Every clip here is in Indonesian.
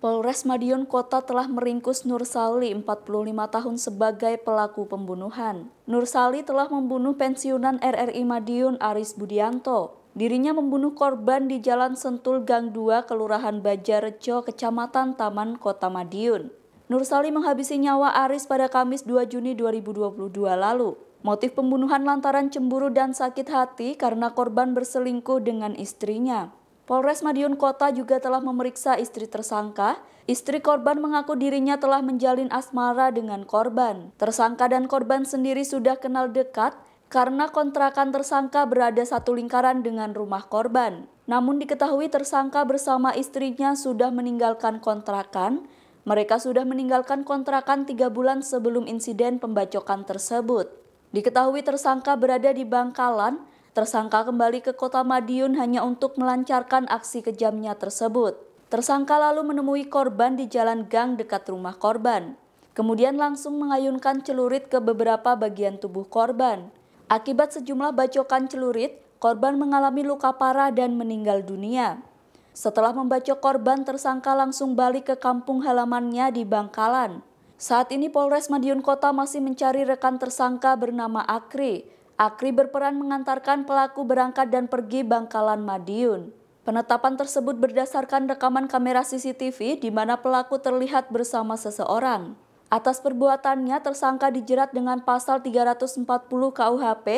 Polres Madiun Kota telah meringkus Nursali 45 tahun sebagai pelaku pembunuhan. Nur Nursali telah membunuh pensiunan RRI Madiun Aris Budianto. Dirinya membunuh korban di Jalan Sentul Gang 2, Kelurahan Bajarejo, Kecamatan Taman Kota Madiun. Nur Nursali menghabisi nyawa Aris pada Kamis 2 Juni 2022 lalu. Motif pembunuhan lantaran cemburu dan sakit hati karena korban berselingkuh dengan istrinya. Polres Madiun Kota juga telah memeriksa istri tersangka. Istri korban mengaku dirinya telah menjalin asmara dengan korban. Tersangka dan korban sendiri sudah kenal dekat karena kontrakan tersangka berada satu lingkaran dengan rumah korban. Namun diketahui tersangka bersama istrinya sudah meninggalkan kontrakan. Mereka sudah meninggalkan kontrakan tiga bulan sebelum insiden pembacokan tersebut. Diketahui tersangka berada di Bangkalan Tersangka kembali ke kota Madiun hanya untuk melancarkan aksi kejamnya tersebut. Tersangka lalu menemui korban di jalan gang dekat rumah korban. Kemudian langsung mengayunkan celurit ke beberapa bagian tubuh korban. Akibat sejumlah bacokan celurit, korban mengalami luka parah dan meninggal dunia. Setelah membacok korban, tersangka langsung balik ke kampung halamannya di Bangkalan. Saat ini Polres Madiun Kota masih mencari rekan tersangka bernama Akri Akri berperan mengantarkan pelaku berangkat dan pergi Bangkalan Madiun. Penetapan tersebut berdasarkan rekaman kamera CCTV di mana pelaku terlihat bersama seseorang. Atas perbuatannya tersangka dijerat dengan pasal 340 KUHP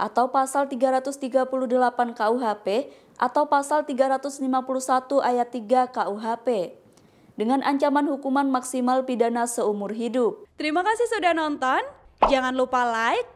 atau pasal 338 KUHP atau pasal 351 ayat 3 KUHP dengan ancaman hukuman maksimal pidana seumur hidup. Terima kasih sudah nonton. Jangan lupa like